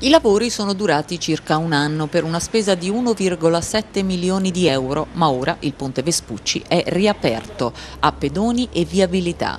I lavori sono durati circa un anno per una spesa di 1,7 milioni di euro, ma ora il ponte Vespucci è riaperto a pedoni e viabilità.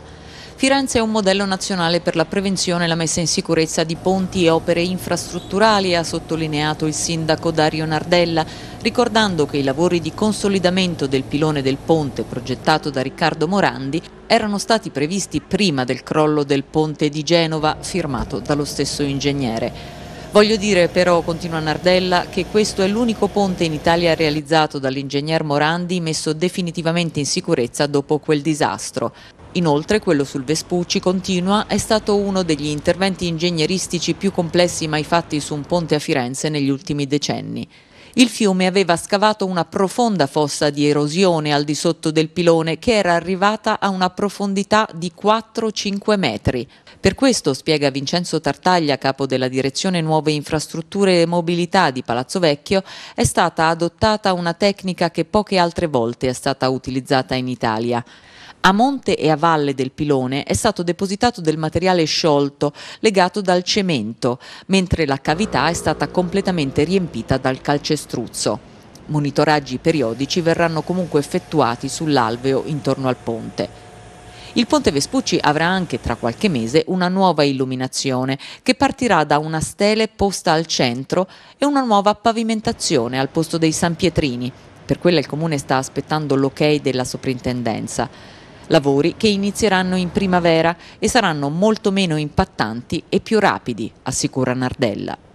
Firenze è un modello nazionale per la prevenzione e la messa in sicurezza di ponti e opere infrastrutturali, ha sottolineato il sindaco Dario Nardella, ricordando che i lavori di consolidamento del pilone del ponte progettato da Riccardo Morandi erano stati previsti prima del crollo del ponte di Genova firmato dallo stesso ingegnere. Voglio dire però, continua Nardella, che questo è l'unico ponte in Italia realizzato dall'ingegner Morandi messo definitivamente in sicurezza dopo quel disastro. Inoltre quello sul Vespucci continua è stato uno degli interventi ingegneristici più complessi mai fatti su un ponte a Firenze negli ultimi decenni. Il fiume aveva scavato una profonda fossa di erosione al di sotto del pilone che era arrivata a una profondità di 4-5 metri. Per questo, spiega Vincenzo Tartaglia, capo della Direzione Nuove Infrastrutture e Mobilità di Palazzo Vecchio, è stata adottata una tecnica che poche altre volte è stata utilizzata in Italia. A monte e a valle del pilone è stato depositato del materiale sciolto legato dal cemento, mentre la cavità è stata completamente riempita dal calcestruzzo. Monitoraggi periodici verranno comunque effettuati sull'alveo intorno al ponte. Il ponte Vespucci avrà anche tra qualche mese una nuova illuminazione che partirà da una stele posta al centro e una nuova pavimentazione al posto dei San Pietrini. Per quella il comune sta aspettando l'ok della soprintendenza lavori che inizieranno in primavera e saranno molto meno impattanti e più rapidi, assicura Nardella.